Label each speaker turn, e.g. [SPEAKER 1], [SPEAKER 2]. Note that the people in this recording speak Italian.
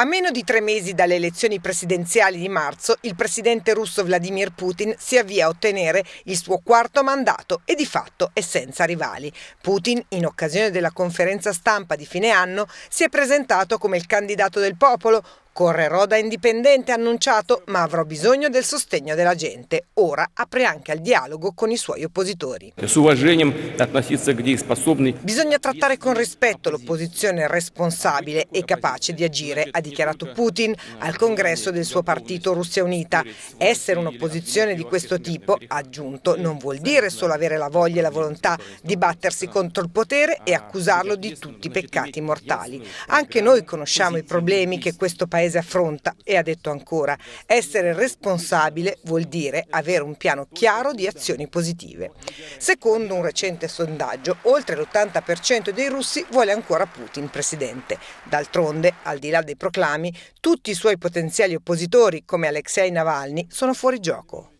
[SPEAKER 1] A meno di tre mesi dalle elezioni presidenziali di marzo, il presidente russo Vladimir Putin si avvia a ottenere il suo quarto mandato e di fatto è senza rivali. Putin, in occasione della conferenza stampa di fine anno, si è presentato come il candidato del popolo, Correrò da indipendente, ha annunciato, ma avrò bisogno del sostegno della gente. Ora apre anche al dialogo con i suoi oppositori.
[SPEAKER 2] Bisogna
[SPEAKER 1] trattare con rispetto l'opposizione responsabile e capace di agire, ha dichiarato Putin al congresso del suo partito Russia Unita. Essere un'opposizione di questo tipo, ha aggiunto, non vuol dire solo avere la voglia e la volontà di battersi contro il potere e accusarlo di tutti i peccati mortali. Anche noi conosciamo i problemi che questo Paese Paese affronta e ha detto ancora essere responsabile vuol dire avere un piano chiaro di azioni positive. Secondo un recente sondaggio, oltre l'80% dei russi vuole ancora Putin presidente. D'altronde, al di là dei proclami, tutti i suoi potenziali oppositori, come Alexei Navalny, sono fuori gioco.